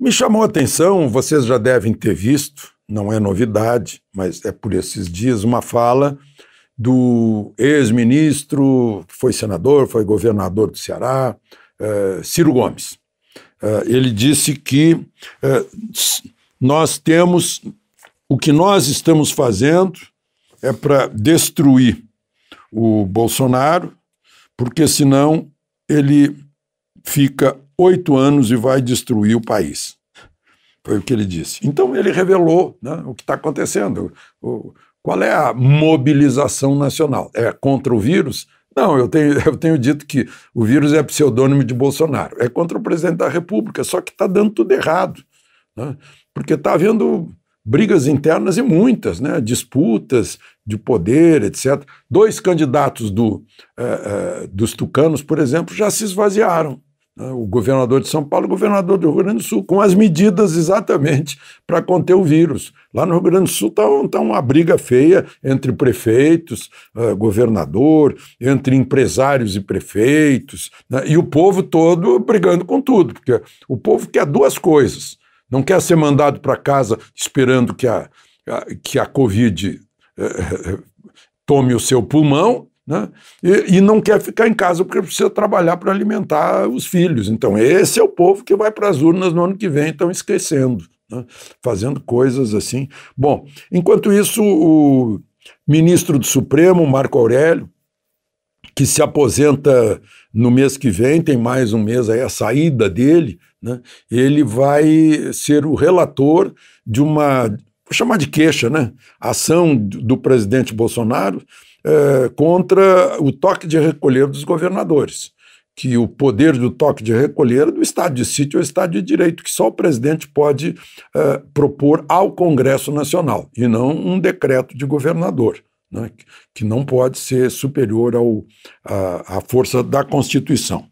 Me chamou a atenção, vocês já devem ter visto, não é novidade, mas é por esses dias, uma fala do ex-ministro, foi senador, foi governador do Ceará, eh, Ciro Gomes. Eh, ele disse que eh, nós temos, o que nós estamos fazendo é para destruir o Bolsonaro porque senão ele fica oito anos e vai destruir o país. Foi o que ele disse. Então ele revelou né, o que está acontecendo. O, qual é a mobilização nacional? É contra o vírus? Não, eu tenho, eu tenho dito que o vírus é pseudônimo de Bolsonaro. É contra o presidente da República, só que está dando tudo errado. Né? Porque está havendo brigas internas e muitas, né? disputas de poder, etc. Dois candidatos do, eh, eh, dos tucanos, por exemplo, já se esvaziaram. Né? O governador de São Paulo e o governador do Rio Grande do Sul, com as medidas exatamente para conter o vírus. Lá no Rio Grande do Sul está tá uma briga feia entre prefeitos, eh, governador, entre empresários e prefeitos, né? e o povo todo brigando com tudo, porque o povo quer duas coisas não quer ser mandado para casa esperando que a, a que a Covid é, tome o seu pulmão, né? E, e, não quer ficar em casa porque precisa trabalhar para alimentar os filhos. Então, esse é o povo que vai para as urnas no ano que vem, estão esquecendo, né? fazendo coisas assim. Bom, enquanto isso, o ministro do Supremo, Marco Aurélio, que se aposenta no mês que vem, tem mais um mês aí, a saída dele, né? ele vai ser o relator de uma, vou chamar de queixa, né? ação do presidente Bolsonaro é, contra o toque de recolher dos governadores. Que o poder do toque de recolher é do Estado de sítio é o Estado de direito, que só o presidente pode é, propor ao Congresso Nacional, e não um decreto de governador né, que não pode ser superior ao, à, à força da Constituição.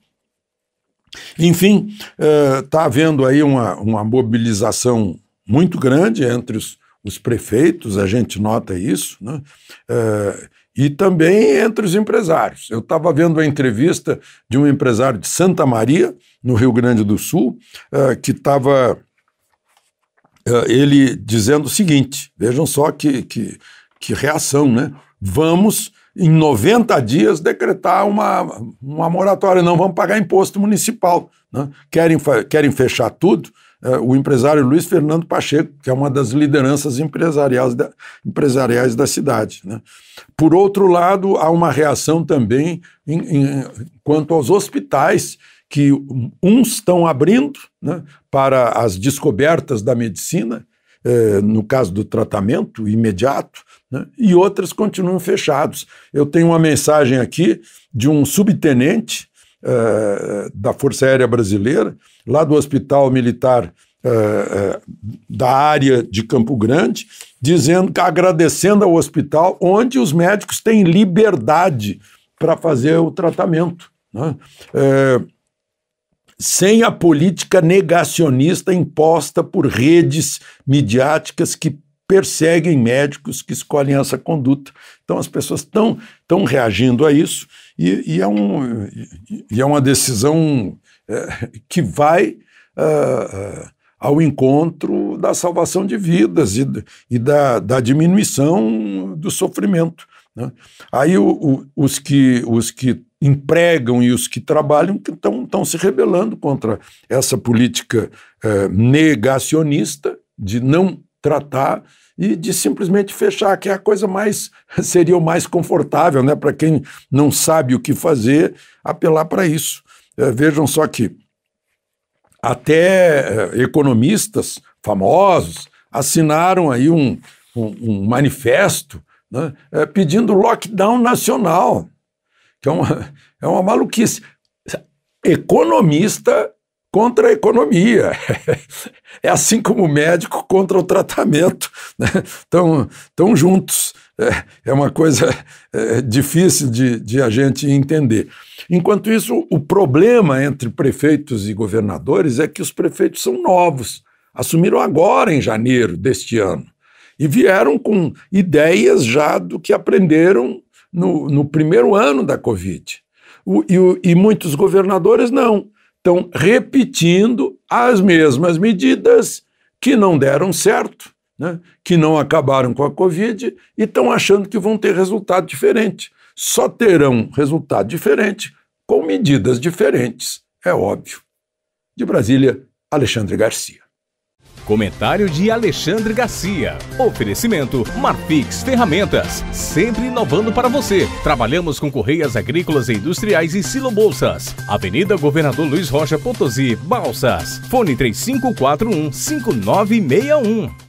Enfim, está eh, tá havendo aí uma, uma mobilização muito grande entre os, os prefeitos, a gente nota isso, né? Eh, e também entre os empresários. Eu estava vendo a entrevista de um empresário de Santa Maria, no Rio Grande do Sul, eh, que estava eh, ele dizendo o seguinte: vejam só que, que que reação, né? Vamos, em 90 dias, decretar uma, uma moratória, não vamos pagar imposto municipal. Né? Querem, querem fechar tudo? É, o empresário Luiz Fernando Pacheco, que é uma das lideranças empresariais da, empresariais da cidade. Né? Por outro lado, há uma reação também em, em, quanto aos hospitais, que uns estão abrindo né, para as descobertas da medicina, eh, no caso do tratamento imediato, né? e outras continuam fechados. Eu tenho uma mensagem aqui de um subtenente eh, da Força Aérea Brasileira, lá do Hospital Militar eh, da área de Campo Grande, dizendo, que agradecendo ao hospital, onde os médicos têm liberdade para fazer o tratamento. Né? sem a política negacionista imposta por redes midiáticas que perseguem médicos que escolhem essa conduta. Então as pessoas estão tão reagindo a isso e, e, é, um, e é uma decisão é, que vai uh, ao encontro da salvação de vidas e, e da, da diminuição do sofrimento. Né? Aí o, o, os, que, os que empregam e os que trabalham que estão se rebelando contra essa política eh, negacionista de não tratar e de simplesmente fechar, que é a coisa mais seria o mais confortável, né, para quem não sabe o que fazer, apelar para isso. Eh, vejam só que até eh, economistas famosos assinaram aí um, um, um manifesto né, pedindo lockdown nacional é uma, é uma maluquice. Economista contra a economia. É assim como o médico contra o tratamento. Estão né? tão juntos. É, é uma coisa é, difícil de, de a gente entender. Enquanto isso, o problema entre prefeitos e governadores é que os prefeitos são novos. Assumiram agora, em janeiro deste ano. E vieram com ideias já do que aprenderam no, no primeiro ano da Covid. O, e, e muitos governadores não. Estão repetindo as mesmas medidas que não deram certo, né? que não acabaram com a Covid e estão achando que vão ter resultado diferente. Só terão resultado diferente com medidas diferentes, é óbvio. De Brasília, Alexandre Garcia. Comentário de Alexandre Garcia. Oferecimento Marfix Ferramentas, sempre inovando para você. Trabalhamos com correias agrícolas e industriais e bolsas. Avenida Governador Luiz Rocha Potosí, Balsas. Fone 3541 5961.